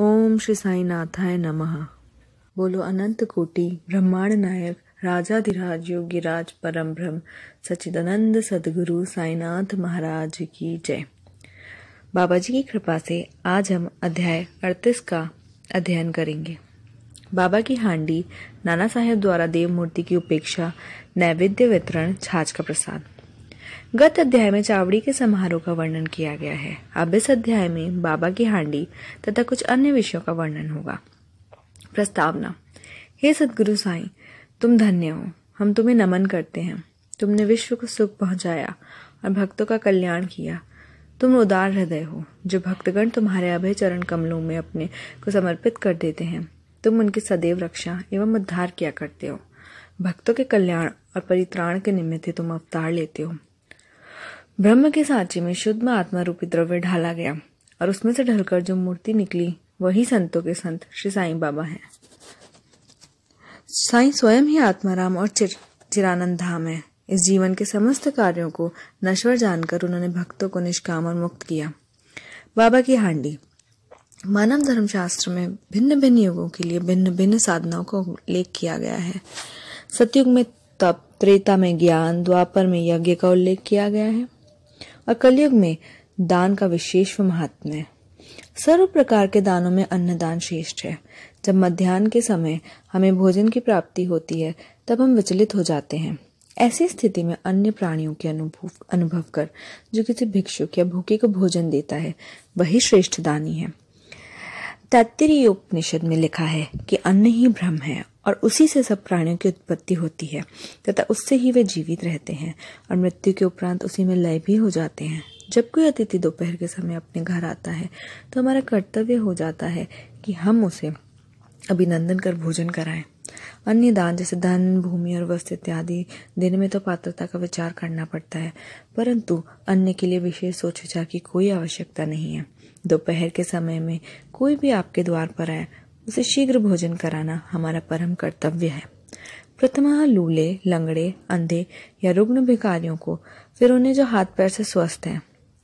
ओम श्री नाथाय नम बोलो अनंत कोटि ब्रह्मांड नायक राजाधिराज योगिराज परम ब्रह्म सचिदानंद सदगुरु साईनाथ महाराज की जय बाबा जी की कृपा से आज हम अध्याय अड़तीस का अध्ययन करेंगे बाबा की हांडी नाना साहेब द्वारा देव मूर्ति की उपेक्षा नैवेद्य वितरण छाछ का प्रसाद गत अध्याय में चावड़ी के समारोह का वर्णन किया गया है अब इस अध्याय में बाबा की हांडी तथा कुछ अन्य विषयों का वर्णन होगा प्रस्तावना हे सदगुरु साई तुम धन्य हो हम तुम्हें नमन करते हैं तुमने विश्व को सुख पहुंचाया और भक्तों का कल्याण किया तुम उदार हृदय हो जो भक्तगण तुम्हारे अभय चरण कमलों में अपने को समर्पित कर देते हैं तुम उनकी सदैव रक्षा एवं उद्धार किया करते हो भक्तों के कल्याण और परित्राण के निमित्त तुम अवतार लेते हो ब्रह्म के सांचे में शुद्ध आत्मा रूपी द्रव्य ढाला गया और उसमें से ढलकर जो मूर्ति निकली वही संतों के संत श्री साईं बाबा हैं साईं स्वयं ही आत्माराम और चिर चिरानंद धाम है इस जीवन के समस्त कार्यों को नश्वर जानकर उन्होंने भक्तों को निष्काम और मुक्त किया बाबा की हांडी मानव धर्म शास्त्र में भिन्न भिन्न युगों के लिए भिन्न भिन्न साधनाओं का उल्लेख किया गया है सतयुग में तप त्रेता में ज्ञान द्वापर में यज्ञ का उल्लेख किया गया है और कलयुग में दान का विशेष महात्म्य है सर्व प्रकार के दानों में अन्नदान श्रेष्ठ है जब मध्यान्ह के समय हमें भोजन की प्राप्ति होती है तब हम विचलित हो जाते हैं ऐसी स्थिति में अन्य प्राणियों के अनुभव अनुभव कर जो किसी भिक्षुक या भूखे को भोजन देता है वही श्रेष्ठ दानी है तैत्तिरीय उपनिषद में लिखा है कि अन्न ही ब्रह्म है और उसी से सब प्राणियों की उत्पत्ति होती है तथा उससे ही वे जीवित रहते हैं और मृत्यु के उपरांत उसी में लय भी हो जाते हैं जब कोई अतिथि दोपहर के समय अपने घर आता है तो हमारा कर्तव्य हो जाता है कि हम उसे अभिनंदन कर भोजन कराएं अन्य दान जैसे धन भूमि और वस्त्र इत्यादि देने में तो पात्रता का विचार करना पड़ता है परंतु अन्य के लिए विशेष सोच विचार की कोई आवश्यकता नहीं है दोपहर के समय में कोई भी आपके द्वार पर आए उसे शीघ्र भोजन कराना हमारा परम कर्तव्य है प्रथमः लूले लंगड़े अंधे या रुग्ण भिकारियों को फिर उन्हें जो हाथ पैर से स्वस्थ हैं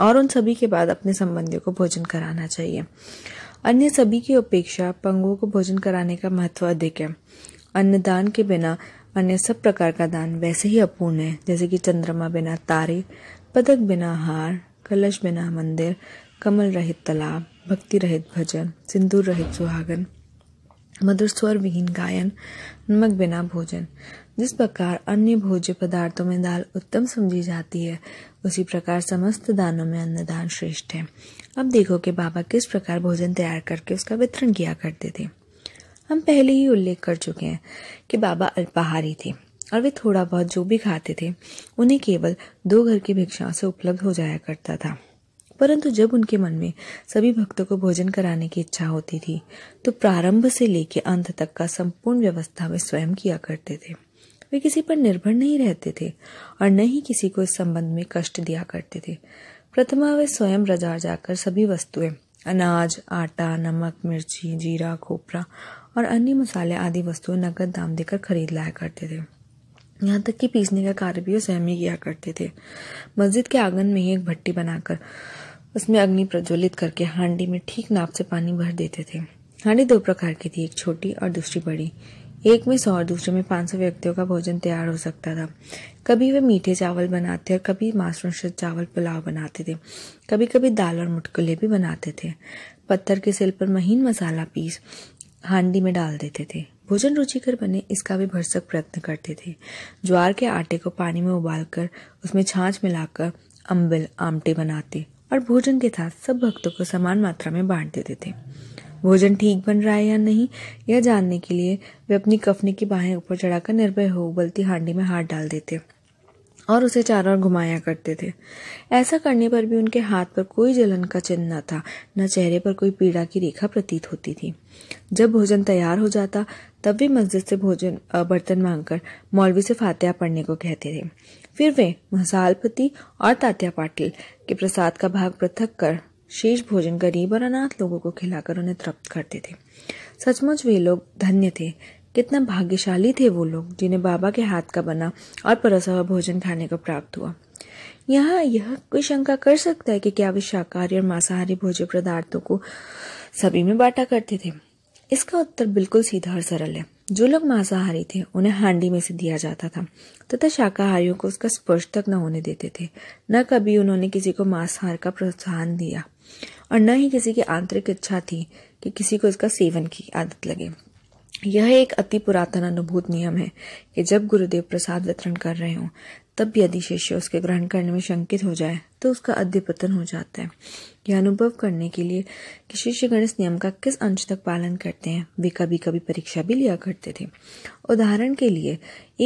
और उन सभी के बाद अपने संबंधियों को भोजन कराना चाहिए अन्य सभी की अपेक्षा पंगुओं को भोजन कराने का महत्व अधिक है अन्नदान के बिना अन्य सब प्रकार का दान वैसे ही अपूर्ण है जैसे कि चंद्रमा बिना तारे पदक बिना हार कलश बिना मंदिर कमल रहित तालाब भक्ति रहित भजन सिंदूर रहित सुहागन मधुर स्वर विहीन गायन नमक बिना भोजन जिस प्रकार अन्य भोज्य पदार्थों में दाल उत्तम समझी जाती है उसी प्रकार समस्त दानों में अन्नदान श्रेष्ठ है अब देखो कि बाबा किस प्रकार भोजन तैयार करके उसका वितरण किया करते थे हम पहले ही उल्लेख कर चुके हैं कि बाबा अल्पाहारी थे और वे थोड़ा बहुत जो भी खाते थे उन्हें केवल दो घर की भिक्षाओं से उपलब्ध हो जाया करता था परंतु जब उनके मन में सभी भक्तों को भोजन कराने की इच्छा होती थी तो प्रारंभ से लेकर अंत तक का संपूर्ण व्यवस्था वे स्वयं किया करते थे वे किसी पर निर्भर नहीं रहते थे और न ही किसी को इस संबंध में कष्ट दिया करते थे प्रथमा वे स्वयं बाजार जाकर सभी वस्तुएं अनाज आटा नमक मिर्ची जीरा खोपरा और अन्य मसाले आदि वस्तुएं नकद दाम देकर खरीद लाया करते थे यहाँ तक कि पीसने का कार्य भी वो स्वयं ही किया करते थे मस्जिद के आंगन में ही एक भट्टी बनाकर उसमें अग्नि प्रज्वलित करके हांडी में ठीक नाप से पानी भर देते थे हांडी दो प्रकार की थी एक छोटी और दूसरी बड़ी एक में सौ और दूसरे में पाँच सौ व्यक्तियों का भोजन तैयार हो सकता था कभी वे मीठे चावल बनाते और कभी मासूसद चावल पुलाव बनाते थे कभी कभी दाल और मुटकुले भी बनाते थे पत्थर के सिल पर महीन मसाला पीस हांडी में डाल देते थे भोजन रुचिकर बने इसका भी भरसक प्रयत्न करते थे ज्वार के आटे को पानी में उबालकर उसमें छाछ मिलाकर अम्बिल आमटे बनाते और भोजन के साथ सब भक्तों को समान मात्रा में बांट देते थे भोजन ठीक बन रहा है या नहीं यह जानने के लिए वे अपनी कफनी की बाहें ऊपर चढ़ाकर निर्भय हो उबलती हांडी में हाथ डाल देते और उसे चारों ओर घुमाया करते थे ऐसा करने पर भी उनके हाथ पर कोई जलन का चिन्ह न था न चेहरे पर कोई पीड़ा की रेखा प्रतीत होती थी जब भोजन तैयार हो जाता तब भी मस्जिद से भोजन बर्तन मांगकर मौलवी से फातिहा पढ़ने को कहते थे फिर वे मसालपति और तात्या पाटिल के प्रसाद का भाग पृथक कर शेष भोजन गरीब और अनाथ लोगों को खिलाकर उन्हें तृप्त करते थे सचमुच वे लोग धन्य थे कितना भाग्यशाली थे वो लोग जिन्हें बाबा के हाथ का बना और परसा हुआ भोजन खाने को प्राप्त हुआ यहाँ यह कोई शंका कर सकता है कि क्या वे शाकाहारी और मांसाहारी भोजन पदार्थों को सभी में बांटा करते थे इसका उत्तर बिल्कुल सीधा और सरल है जो लोग मांसाहारी थे उन्हें हांडी में से दिया जाता था तथा शाकाहारियों को उसका स्पर्श तक न होने देते थे न कभी उन्होंने किसी को मांसाहार का प्रोत्साहन दिया और न ही किसी की आंतरिक इच्छा थी कि किसी को इसका सेवन की आदत लगे यह एक अति पुरातन अनुभूत नियम है कि जब गुरुदेव प्रसाद वितरण कर रहे हों तब यदि शिष्य उसके ग्रहण करने में शंकित हो जाए तो उसका अध्यपतन हो जाता है यह अनुभव करने के लिए कि शिष्य गण इस नियम का किस अंश तक पालन करते हैं वे कभी कभी परीक्षा भी लिया करते थे उदाहरण के लिए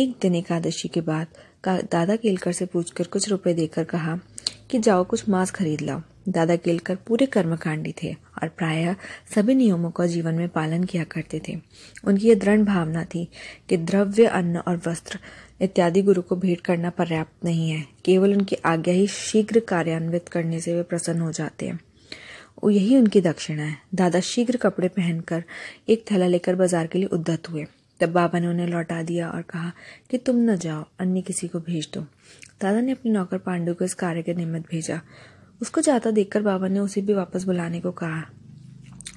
एक दिन एकादशी के बाद का दादा केलकर से पूछकर कुछ रुपए देकर कहा कि जाओ कुछ मांस खरीद लाओ दादा केलकर पूरे कर्मकांडी थे और प्राय सभी नियमों का जीवन में पालन किया करते थे उनकी यह दृढ़ भावना थी कि द्रव्य अन्न और वस्त्र इत्यादि गुरु को भेंट करना पर्याप्त नहीं है केवल उनकी आज्ञा ही शीघ्र कार्यान्वित करने से वे प्रसन्न हो जाते हैं और यही उनकी दक्षिणा है दादा शीघ्र कपड़े पहनकर एक थैला लेकर बाजार के लिए उद्धत हुए तब बाबा ने उन्हें लौटा दिया और कहा कि तुम न जाओ अन्य किसी को भेज दो दादा ने अपने नौकर पांडु को इस कार्य के निमित्त भेजा उसको जाता देखकर बाबा ने उसे भी वापस बुलाने को कहा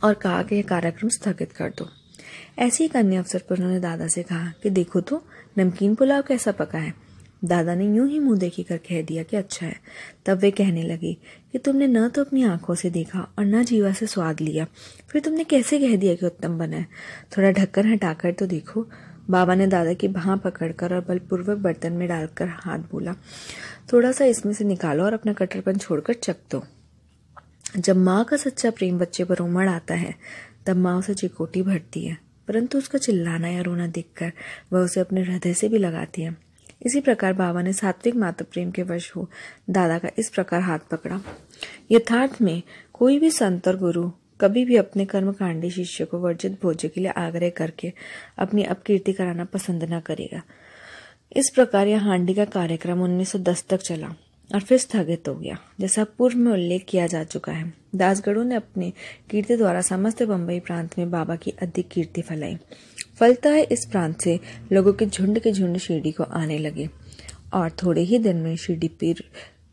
और कहा कि यह कार्यक्रम स्थगित कर दो ऐसे ही करने अवसर पर उन्होंने दादा से कहा कि देखो तो नमकीन पुलाव कैसा पका है दादा ने यूं ही मुंह देखी कर कह दिया कि अच्छा है तब वे कहने लगी कि तुमने न तो अपनी आंखों से देखा और न जीवा से स्वाद लिया फिर तुमने कैसे कह दिया कि उत्तम बना है थोड़ा ढक्कन हटाकर तो देखो बाबा ने दादा की भाँ पकड़कर और बलपूर्वक बर्तन में डालकर हाथ बोला थोड़ा सा इसमें से निकालो और अपना कट्टरपन छोड़कर चक दो जब माँ का सच्चा प्रेम बच्चे पर उमड़ आता है तब माँ उसे चिकोटी भरती है परंतु उसका चिल्लाना या रोना देखकर वह उसे अपने हृदय से भी लगाती है इसी प्रकार बाबा ने सात्विक माता प्रेम के वश हो दादा का इस प्रकार हाथ पकड़ा यथार्थ में कोई भी संत और गुरु कभी भी अपने कर्म कांडी शिष्य को वर्जित भोज्य के लिए आग्रह करके अपनी अपकीर्ति कराना पसंद न करेगा इस प्रकार यह हांडी का कार्यक्रम 1910 तक चला और फिर स्थगित हो गया जैसा पूर्व में उल्लेख किया जा चुका है दासगढ़ ने अपने कीर्ति द्वारा समस्त बम्बई प्रांत में बाबा की अधिक कीर्ति फैलाई फलता इस प्रांत से लोगों के झुंड के झुंड शिरडी को आने लगे और थोड़े ही दिन में शिरडी पीर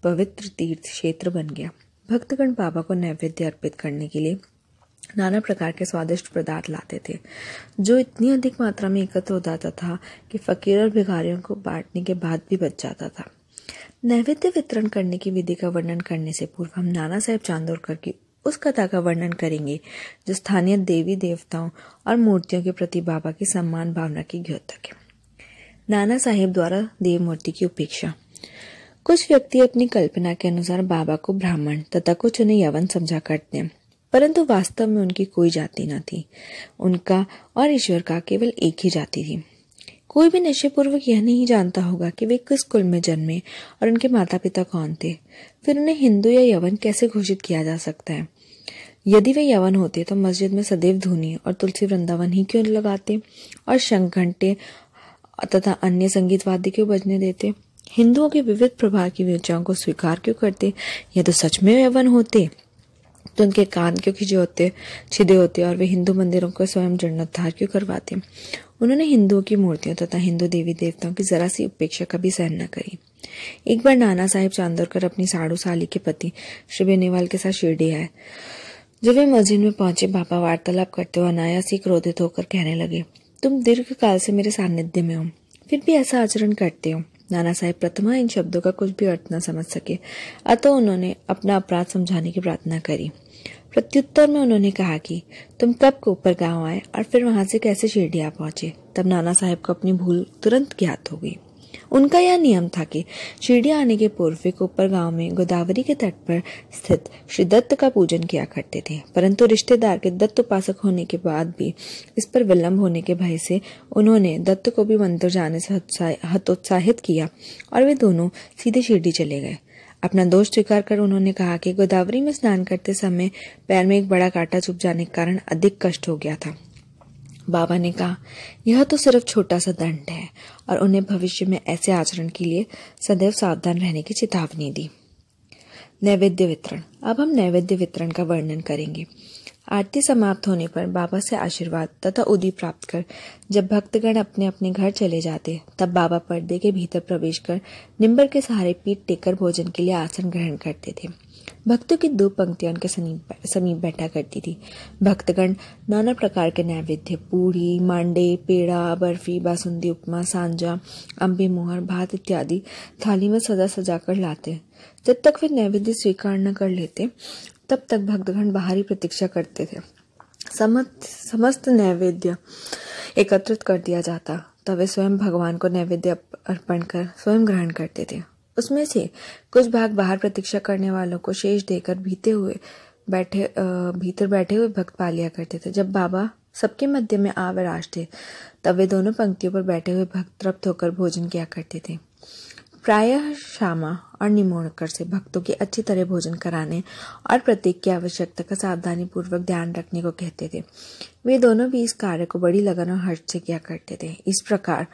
पवित्र तीर्थ क्षेत्र बन गया भक्तगण बाबा को नैवेद्य अर्पित करने के लिए नाना प्रकार के स्वादिष्ट पदार्थ लाते थे जो इतनी अधिक मात्रा में एकत्र हो जाता था कि फकीर और भिखारियों को बांटने के बाद भी बच जाता था नैवेद्य वितरण करने की विधि का वर्णन करने से पूर्व हम नाना साहेब चांदोरकर की उस कथा का वर्णन करेंगे जो स्थानीय देवी देवताओं और मूर्तियों के प्रति बाबा की सम्मान भावना की द्योतक है नाना साहेब द्वारा देव मूर्ति की उपेक्षा कुछ व्यक्ति अपनी कल्पना के अनुसार बाबा को ब्राह्मण तथा कुछ उन्हें यवन समझा करते हैं परंतु वास्तव में उनकी कोई जाति न थी उनका और ईश्वर का केवल एक ही जाति थी कोई भी पूर्वक यह नहीं जानता होगा कि वे किस कुल में जन्मे और उनके माता पिता कौन थे फिर उन्हें हिंदू या यवन कैसे घोषित किया जा सकता है यदि वे यवन होते तो मस्जिद में सदैव धुनी और तुलसी वृंदावन ही क्यों लगाते और शंख घंटे तथा अन्य संगीत वाद्य क्यों बजने देते हिंदुओं के विविध प्रभाव की विचारों को स्वीकार क्यों करते यह तो सच में यवन होते तो उनके कान क्यों खिजे होते छिदे होते और वे हिंदू मंदिरों को स्वयं जीर्णोद्धार क्यों करवाते उन्होंने हिंदुओं की मूर्तियों तथा हिंदू देवी देवताओं की जरा सी उपेक्षा कभी सहन न करी एक बार नाना साहेब चांदोरकर अपनी साड़ू साली के पति श्री बेनीवाल के साथ शिरडी आए जब वे मस्जिद में पहुंचे बापा वार्तालाप करते हुए अनायास ही क्रोधित होकर कहने लगे तुम दीर्घ काल से मेरे सानिध्य में हो फिर भी ऐसा आचरण करते हो नाना साहेब प्रथमा इन शब्दों का कुछ भी अर्थ न समझ सके अतः उन्होंने अपना अपराध समझाने की प्रार्थना करी प्रत्युत्तर में उन्होंने कहा कि तुम कब को ऊपर गांव आए और फिर वहां से कैसे शिरडिया पहुंचे तब नाना साहेब को अपनी भूल तुरंत ज्ञात हो गई उनका यह नियम था कि शिरडी आने के पूर्व वे कोपर गांव में गोदावरी के तट पर स्थित श्री दत्त का पूजन किया करते थे परंतु रिश्तेदार के दत्त उपासक होने के बाद भी इस पर विलंब होने के भय से उन्होंने दत्त को भी मंदिर जाने से हतोत्साहित किया और वे दोनों सीधे शिरडी चले गए अपना दोष स्वीकार कर उन्होंने कहा कि गोदावरी में स्नान करते समय पैर में एक बड़ा कांटा चुप जाने के कारण अधिक कष्ट हो गया था बाबा ने कहा यह तो सिर्फ छोटा सा दंड है और उन्हें भविष्य में ऐसे आचरण के लिए सदैव सावधान रहने की चेतावनी दी नैवेद्य वितरण अब हम नैवेद्य वितरण का वर्णन करेंगे आरती समाप्त होने पर बाबा से आशीर्वाद तथा उदी प्राप्त कर जब भक्तगण अपने अपने घर चले जाते तब बाबा पर्दे के भीतर प्रवेश कर निम्बर के सहारे पीठ टेकर भोजन के लिए आसन ग्रहण करते थे भक्तों की दो पंक्तियां उनके समीप बैठा करती थी भक्तगण नाना प्रकार के नैवेद्य पूरी मांडे पेड़ा बर्फी बासुंदी उपमा सांजा अम्बे मोहर भात इत्यादि थाली में सजा सजा कर लाते जब तक वे नैवेद्य स्वीकार न कर लेते तब तक भक्तगण बाहरी प्रतीक्षा करते थे समस्त समस्त नैवेद्य एकत्रित कर दिया जाता तब वे स्वयं भगवान को नैवेद्य अर्पण कर स्वयं ग्रहण करते थे उसमें से कुछ भाग बाहर प्रतीक्षा करने वालों को शेष देकर भीते हुए बैठे भीतर बैठे हुए भक्त पा लिया करते थे जब बाबा सबके मध्य में आ विराज थे तब वे दोनों पंक्तियों पर बैठे हुए भक्त तृप्त होकर भोजन किया करते थे प्रायः श्यामा और निमोणकर से भक्तों की अच्छी तरह भोजन कराने और प्रत्येक की आवश्यकता का सावधानी पूर्वक ध्यान रखने को कहते थे वे दोनों भी इस कार्य को बड़ी लगन और हर्ष से किया करते थे इस प्रकार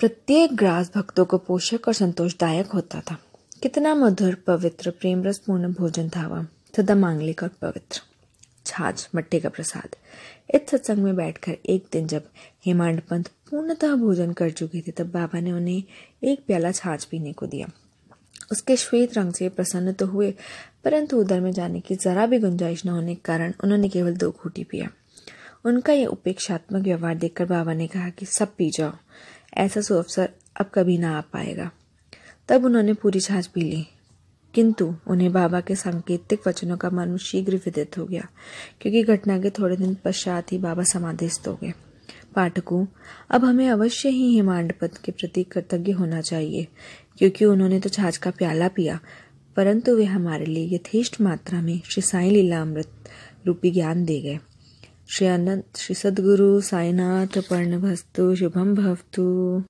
प्रत्येक ग्रास भक्तों को पोषक और संतोषदायक होता था कितना मधुर पवित्र प्रेम रसपूर्ण भोजन था वह सदा मांगलिक और पवित्र छाछ मट्टी का प्रसाद इस सत्संग में बैठकर एक दिन जब हेमांड पंत पूर्णतः भोजन कर चुके थे तब बाबा ने उन्हें एक प्याला छाछ पीने को दिया उसके श्वेत रंग से प्रसन्न तो हुए परंतु उधर में जाने की जरा भी गुंजाइश न होने के कारण उन्होंने केवल दो घूटी पिया उनका यह उपेक्षात्मक व्यवहार देखकर बाबा ने कहा कि सब पी जाओ ऐसा सो अवसर अब कभी ना आ पाएगा तब उन्होंने पूरी छाछ पी ली किंतु उन्हें बाबा के सांकेतिक वचनों का मर्म शीघ्र विदित हो गया क्योंकि घटना के थोड़े दिन पश्चात ही बाबा समाधि हो गए पाठकों अब हमें अवश्य ही हिमांड पद के प्रति कृतज्ञ होना चाहिए क्योंकि उन्होंने तो छाछ का प्याला पिया परंतु वे हमारे लिए यथेष्ट मात्रा में श्री साई लीला अमृत रूपी ज्ञान दे गए श्री सद्गुरु साईनाथ पर्णभस्तु शुभं भवतु